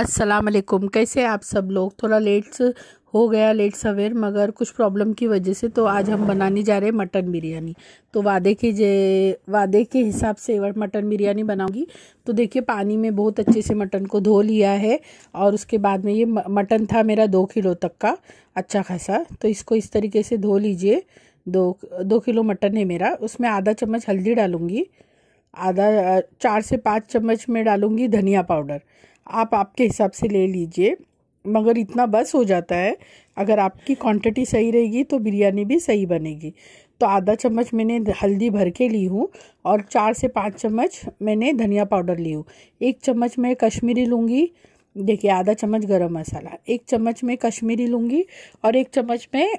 अस्सलाम वालेकुम कैसे हैं आप सब लोग थोड़ा लेट हो गया लेट सवेर मगर कुछ प्रॉब्लम की वजह से तो आज हम बनाने जा रहे हैं मटन बिरयानी तो वादे के जे वादे के हिसाब से मटन बिरयानी बनाऊंगी तो देखिए पानी में बहुत अच्छे से मटन को धो लिया है और उसके बाद में ये मटन था मेरा दो किलो तक का अच्छा खासा तो इसको इस तरीके से धो लीजिए दो दो किलो मटन है मेरा उसमें आधा चम्मच हल्दी डालूँगी आधा चार से पाँच चम्मच में डालूँगी धनिया पाउडर आप आपके हिसाब से ले लीजिए मगर इतना बस हो जाता है अगर आपकी क्वांटिटी सही रहेगी तो बिरयानी भी सही बनेगी तो आधा चम्मच मैंने हल्दी भर के ली हूँ और चार से पाँच चम्मच मैंने धनिया पाउडर ली हूँ एक चम्मच मैं कश्मीरी लूँगी देखिए आधा चम्मच गरम मसाला एक चम्मच में कश्मीरी लूँगी और एक चम्मच में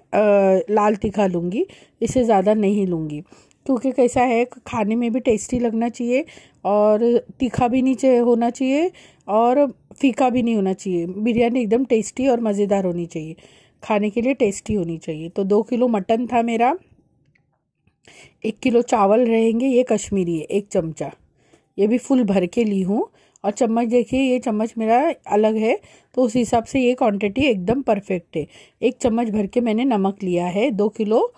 लाल तीखा लूँगी इससे ज़्यादा नहीं लूँगी क्योंकि कैसा है खाने में भी टेस्टी लगना चाहिए और तीखा भी नहीं होना चाहिए और फीका भी नहीं होना चाहिए बिरयानी एकदम टेस्टी और मज़ेदार होनी चाहिए खाने के लिए टेस्टी होनी चाहिए तो दो किलो मटन था मेरा एक किलो चावल रहेंगे ये कश्मीरी है एक चमचा ये भी फुल भर के ली हूँ और चम्मच देखिए ये चम्मच मेरा अलग है तो उस हिसाब से ये क्वांटिटी एकदम परफेक्ट है एक चम्मच भर के मैंने नमक लिया है दो किलो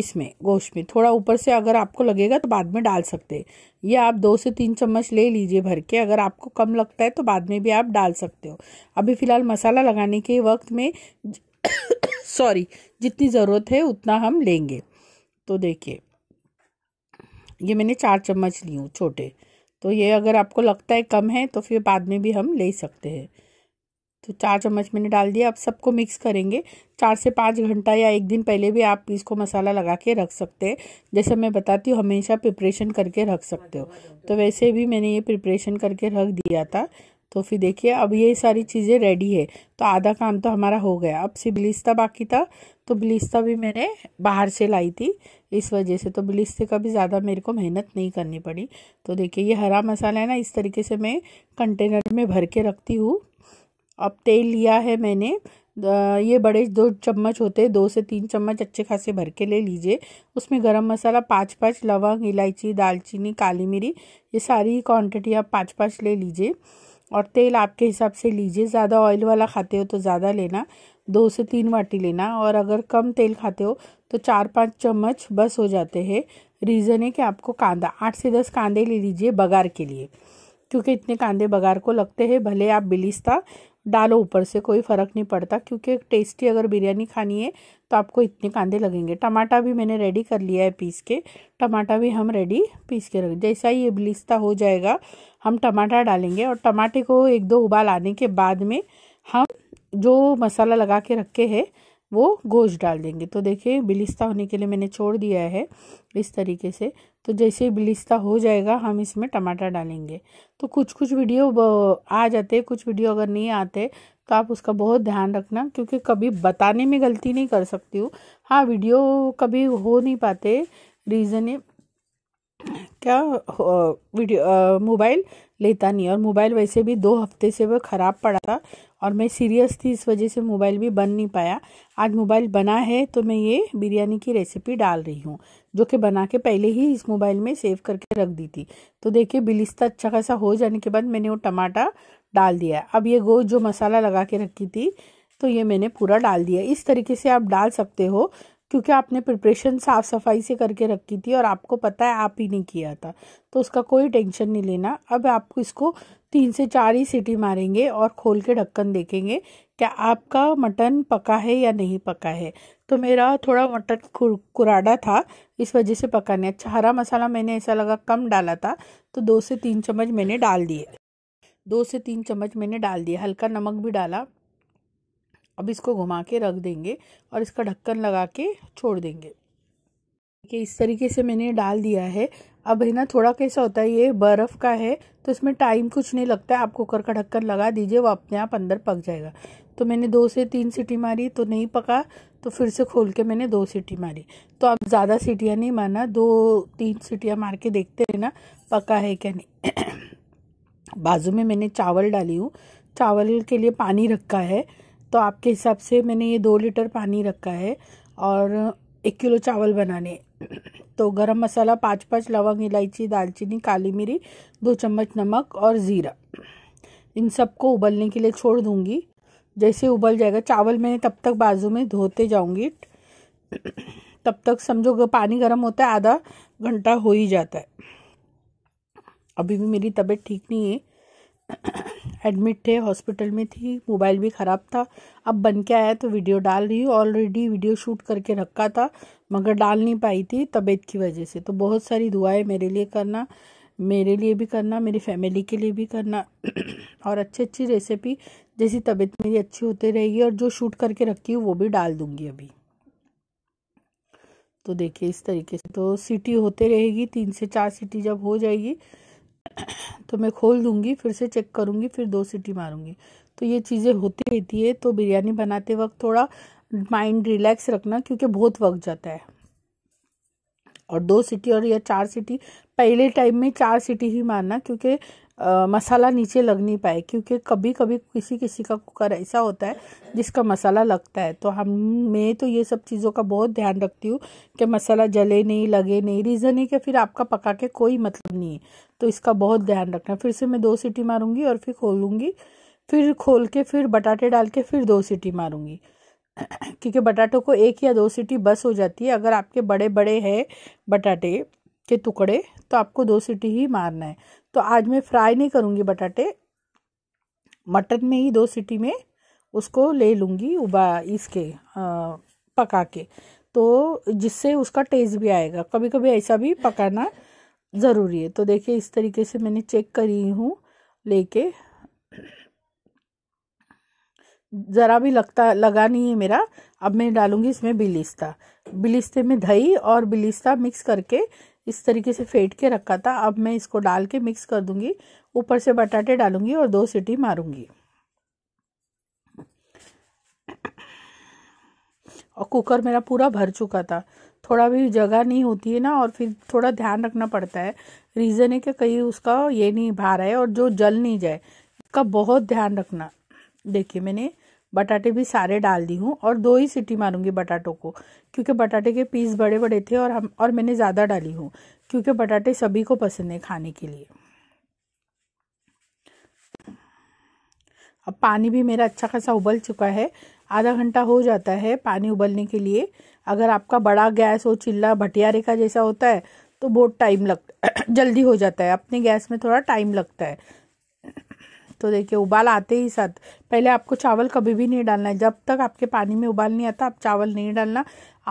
इसमें गोश्त में थोड़ा ऊपर से अगर आपको लगेगा तो बाद में डाल सकते हैं ये आप दो से तीन चम्मच ले लीजिए भर के अगर आपको कम लगता है तो बाद में भी आप डाल सकते हो अभी फ़िलहाल मसाला लगाने के वक्त में सॉरी जितनी ज़रूरत है उतना हम लेंगे तो देखिए ये मैंने चार चम्मच ली हूँ छोटे तो ये अगर आपको लगता है कम है तो फिर बाद में भी हम ले सकते हैं तो चार चम्मच मैंने डाल दिया अब सबको मिक्स करेंगे चार से पाँच घंटा या एक दिन पहले भी आप इसको मसाला लगा के रख सकते हैं जैसे मैं बताती हूँ हमेशा प्रिपरेशन करके रख सकते हो तो वैसे भी मैंने ये प्रिपरेशन करके रख दिया था तो फिर देखिए अब ये सारी चीज़ें रेडी है तो आधा काम तो हमारा हो गया अब से बिलिस्ता बाकी था तो बिलिस्ता भी मैंने बाहर से लाई थी इस वजह से तो बिलिस्ते का भी ज़्यादा मेरे को मेहनत नहीं करनी पड़ी तो देखिए ये हरा मसाला है ना इस तरीके से मैं कंटेनर में भर के रखती हूँ अब तेल लिया है मैंने ये बड़े दो चम्मच होते हैं दो से तीन चम्मच अच्छे खासे भर के ले लीजिए उसमें गरम मसाला पाँच पाँच लवंग इलायची दालचीनी काली मिरी ये सारी क्वांटिटी आप पाँच पाँच ले लीजिए और तेल आपके हिसाब से लीजिए ज़्यादा ऑयल वाला खाते हो तो ज़्यादा लेना दो से तीन वाटी लेना और अगर कम तेल खाते हो तो चार पाँच चम्मच बस हो जाते हैं रीज़न है कि आपको कांदा आठ से दस कांदे ले लीजिए बघार के लिए क्योंकि इतने कांदे बघार को लगते हैं भले आप बिलिस्ता डालो ऊपर से कोई फ़र्क नहीं पड़ता क्योंकि टेस्टी अगर बिरयानी खानी है तो आपको इतने कांदे लगेंगे टमाटा भी मैंने रेडी कर लिया है पीस के टमाटा भी हम रेडी पीस के रख जैसा ही ये बिलिस्ता हो जाएगा हम टमाटा डालेंगे और टमाटे को एक दो उबाल आने के बाद में हम जो मसाला लगा के रखे हैं वो गोश्त डाल देंगे तो देखिए बिलिस्ता होने के लिए मैंने छोड़ दिया है इस तरीके से तो जैसे ही बिलिस्ता हो जाएगा हम इसमें टमाटर डालेंगे तो कुछ कुछ वीडियो आ जाते कुछ वीडियो अगर नहीं आते तो आप उसका बहुत ध्यान रखना क्योंकि कभी बताने में गलती नहीं कर सकती हूँ हाँ वीडियो कभी हो नहीं पाते रीज़न क्या वीडियो मोबाइल लेता नहीं और मोबाइल वैसे भी दो हफ्ते से वह ख़राब पड़ा था और मैं सीरियस थी इस वजह से मोबाइल भी बन नहीं पाया आज मोबाइल बना है तो मैं ये बिरयानी की रेसिपी डाल रही हूँ जो कि बना के पहले ही इस मोबाइल में सेव करके रख दी थी तो देखिए बिलिस्ता अच्छा खासा हो जाने के बाद मैंने वो टमाटर डाल दिया अब ये गोश्त जो मसाला लगा के रखी थी तो ये मैंने पूरा डाल दिया इस तरीके से आप डाल सकते हो क्योंकि आपने प्रिपरेशन साफ़ सफाई से करके रखी थी और आपको पता है आप ही नहीं किया था तो उसका कोई टेंशन नहीं लेना अब आपको इसको तीन से चार ही सीटी मारेंगे और खोल के ढक्कन देखेंगे क्या आपका मटन पका है या नहीं पका है तो मेरा थोड़ा मटन कुराड़ा था इस वजह से पका नहीं अच्छा हरा मसाला मैंने ऐसा लगा कम डाला था तो दो से तीन चम्मच मैंने डाल दिए दो से तीन चम्मच मैंने डाल दिया हल्का नमक भी डाला अब इसको घुमा के रख देंगे और इसका ढक्कन लगा के छोड़ देंगे कि इस तरीके से मैंने डाल दिया है अब है ना थोड़ा कैसा होता है ये बर्फ़ का है तो इसमें टाइम कुछ नहीं लगता है आप कुकर का ढक्कन लगा दीजिए वो अपने आप अंदर पक जाएगा तो मैंने दो से तीन सीटी मारी तो नहीं पका तो फिर से खोल के मैंने दो सीटी मारी तो आप ज़्यादा सीटियाँ नहीं मारना दो तीन सीटियाँ मार के देखते रहना पका है क्या नहीं बाजू में मैंने चावल डाली हूँ चावल के लिए पानी रखा है तो आपके हिसाब से मैंने ये दो लीटर पानी रखा है और एक किलो चावल बनाने तो गरम मसाला पाँच पाँच लवंग इलायची दालचीनी काली मिरी दो चम्मच नमक और ज़ीरा इन सबको उबलने के लिए छोड़ दूँगी जैसे उबल जाएगा चावल मैंने तब तक बाजू में धोते जाऊँगी तब तक समझो पानी गर्म होता है आधा घंटा हो ही जाता है अभी भी मेरी तबीयत ठीक नहीं है एडमिट थे हॉस्पिटल में थी मोबाइल भी ख़राब था अब बन के आया तो वीडियो डाल रही हूँ ऑलरेडी वीडियो शूट करके रखा था मगर डाल नहीं पाई थी तबीयत की वजह से तो बहुत सारी दुआएं मेरे लिए करना मेरे लिए भी करना मेरी फैमिली के लिए भी करना और अच्छी अच्छी रेसिपी जैसी तबीयत मेरी अच्छी होती रहेगी और जो शूट करके रखी हूँ वो भी डाल दूँगी अभी तो देखिए इस तरीके से तो सीटी होते रहेगी तीन से चार सीटी जब हो जाएगी तो मैं खोल दूंगी फिर से चेक करूंगी फिर दो सीटी मारूंगी तो ये चीज़ें होती रहती है तो बिरयानी बनाते वक्त थोड़ा माइंड रिलैक्स रखना क्योंकि बहुत वक्त जाता है और दो सीटी और या चार सीटी पहले टाइम में चार सीटी ही मारना क्योंकि मसाला नीचे लग नहीं पाए क्योंकि कभी कभी किसी किसी का कुकर ऐसा होता है जिसका मसाला लगता है तो हम मैं तो ये सब चीज़ों का बहुत ध्यान रखती हूँ कि मसाला जले नहीं लगे नहीं रीज़न है कि फिर आपका पका के कोई मतलब नहीं है तो इसका बहुत ध्यान रखना फिर से मैं दो सीटी मारूँगी और फिर खोलूँगी फिर खोल के फिर बटाटे डाल के फिर दो सीटी मारूँगी क्योंकि बटाटों को एक या दो सीटी बस हो जाती है अगर आपके बड़े बड़े हैं बटाटे के टुकड़े तो आपको दो सीटी ही मारना है तो आज मैं फ्राई नहीं करूँगी बटाटे मटन में ही दो सिटी में उसको ले लूँगी उबा इसके आ, पका के तो जिससे उसका टेस्ट भी आएगा कभी कभी ऐसा भी पकाना ज़रूरी है तो देखिए इस तरीके से मैंने चेक करी हूँ लेके ज़रा भी लगता लगा नहीं है मेरा अब मैं डालूँगी इसमें बिलिस्ता बिलिस्ते में दही और बिलिस्ता मिक्स करके इस तरीके से फेंट के रखा था अब मैं इसको डाल के मिक्स कर दूँगी ऊपर से बटाटे डालूँगी और दो सीटी मारूँगी और कुकर मेरा पूरा भर चुका था थोड़ा भी जगह नहीं होती है ना और फिर थोड़ा ध्यान रखना पड़ता है रीज़न है कि कहीं उसका ये नहीं भार है और जो जल नहीं जाए इसका बहुत ध्यान रखना देखिए मैंने बटाटे भी सारे डाल दी हूँ और दो ही सीटी मारूंगी बटाटों को क्योंकि बटाटे के पीस बड़े बड़े थे और हम और मैंने ज़्यादा डाली हूँ क्योंकि बटाटे सभी को पसंद है खाने के लिए अब पानी भी मेरा अच्छा खासा उबल चुका है आधा घंटा हो जाता है पानी उबलने के लिए अगर आपका बड़ा गैस हो चिल्ला भटियारे का जैसा होता है तो बहुत टाइम लग जल्दी हो जाता है अपने गैस में थोड़ा टाइम लगता है तो देखिए उबाल आते ही साथ पहले आपको चावल कभी भी नहीं डालना है जब तक आपके पानी में उबाल नहीं आता आप चावल नहीं डालना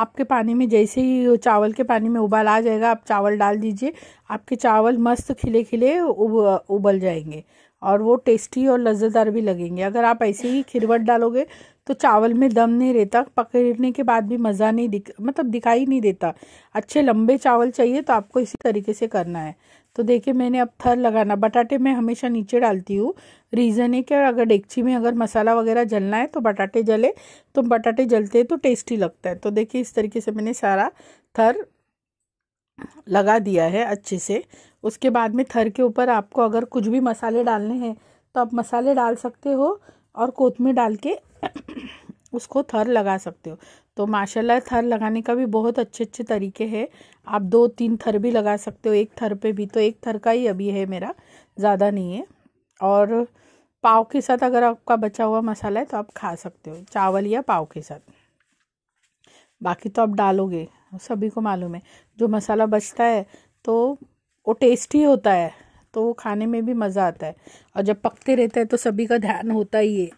आपके पानी में जैसे ही चावल के पानी में उबाल आ जाएगा आप चावल डाल दीजिए आपके चावल मस्त खिले खिले उब, उबल जाएंगे और वो टेस्टी और लज्जेदार भी लगेंगे अगर आप ऐसे ही खिरवट डालोगे तो चावल में दम नहीं रहता पकड़ने के बाद भी मज़ा नहीं दिख मतलब दिखाई नहीं देता अच्छे लंबे चावल चाहिए तो आपको इसी तरीके से करना है तो देखिए मैंने अब थर लगाना बटाटे मैं हमेशा नीचे डालती हूँ रीज़न है कि अगर डेगची में अगर मसाला वगैरह जलना है तो बटाटे जले तो बटाटे जलते हैं तो टेस्टी लगता है तो देखिए इस तरीके से मैंने सारा थर लगा दिया है अच्छे से उसके बाद में थर के ऊपर आपको अगर कुछ भी मसाले डालने हैं तो आप मसाले डाल सकते हो और कोतमी डाल के उसको थर लगा सकते हो तो माशाल्लाह थर लगाने का भी बहुत अच्छे अच्छे तरीके हैं आप दो तीन थर भी लगा सकते हो एक थर पे भी तो एक थर का ही अभी है मेरा ज़्यादा नहीं है और पाव के साथ अगर आपका बचा हुआ मसाला है तो आप खा सकते हो चावल या पाव के साथ बाकी तो आप डालोगे सभी को मालूम है जो मसाला बचता है तो वो टेस्टी होता है तो वो खाने में भी मज़ा आता है और जब पकते रहते हैं तो सभी का ध्यान होता ही है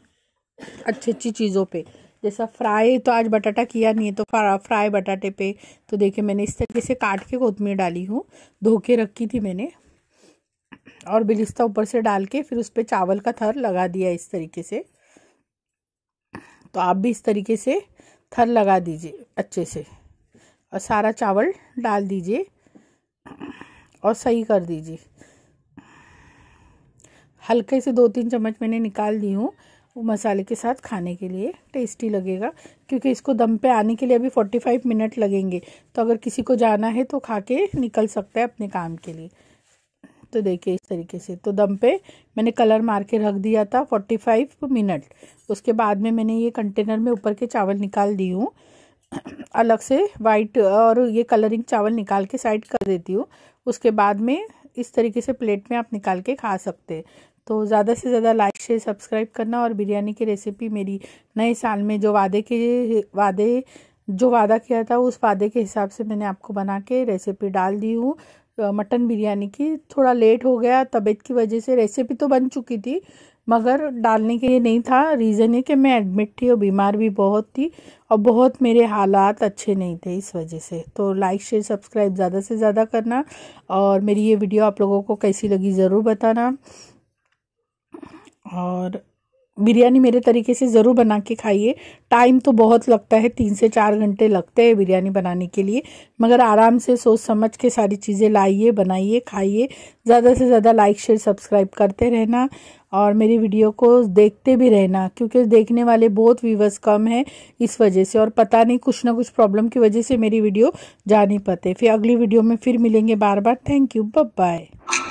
अच्छी अच्छी चीज़ों पे जैसा फ्राई तो आज बटाटा किया नहीं है तो फ्राई बटाटे पे तो देखिए मैंने इस तरीके से काट के कोतमीर डाली हूँ धो के रखी थी मैंने और बिलिस्ता ऊपर से डाल के फिर उस पर चावल का थर लगा दिया इस तरीके से तो आप भी इस तरीके से थर लगा दीजिए अच्छे से और सारा चावल डाल दीजिए और सही कर दीजिए हल्के से दो तीन चम्मच मैंने निकाल दी हूँ वो मसाले के साथ खाने के लिए टेस्टी लगेगा क्योंकि इसको दम पे आने के लिए अभी 45 मिनट लगेंगे तो अगर किसी को जाना है तो खा के निकल सकता है अपने काम के लिए तो देखिए इस तरीके से तो दम पे मैंने कलर मार के रख दिया था 45 मिनट उसके बाद में मैंने ये कंटेनर में ऊपर के चावल निकाल दी हूँ अलग से वाइट और ये कलरिंग चावल निकाल के साइड कर देती हूँ उसके बाद में इस तरीके से प्लेट में आप निकाल के खा सकते हैं तो ज़्यादा से ज़्यादा लाइक शेयर सब्सक्राइब करना और बिरयानी की रेसिपी मेरी नए साल में जो वादे के वादे जो वादा किया था उस वादे के हिसाब से मैंने आपको बना के रेसिपी डाल दी हूँ मटन बिरयानी की थोड़ा लेट हो गया तबीयत की वजह से रेसिपी तो बन चुकी थी मगर डालने के लिए नहीं था रीज़न है कि मैं एडमिट थी और बीमार भी बहुत थी और बहुत मेरे हालात अच्छे नहीं थे इस वजह से तो लाइक शेयर सब्सक्राइब ज़्यादा से ज़्यादा करना और मेरी ये वीडियो आप लोगों को कैसी लगी ज़रूर बताना और बिरयानी मेरे तरीके से ज़रूर बना के खाइए टाइम तो बहुत लगता है तीन से चार घंटे लगते हैं बिरयानी बनाने के लिए मगर आराम से सोच समझ के सारी चीज़ें लाइए बनाइए खाइए ज़्यादा से ज़्यादा लाइक शेयर सब्सक्राइब करते रहना और मेरी वीडियो को देखते भी रहना क्योंकि देखने वाले बहुत व्यूवर्स कम हैं इस वजह से और पता नहीं कुछ ना कुछ प्रॉब्लम की वजह से मेरी वीडियो जा नहीं पाते फिर अगली वीडियो में फिर मिलेंगे बार बार थैंक यू बब बाय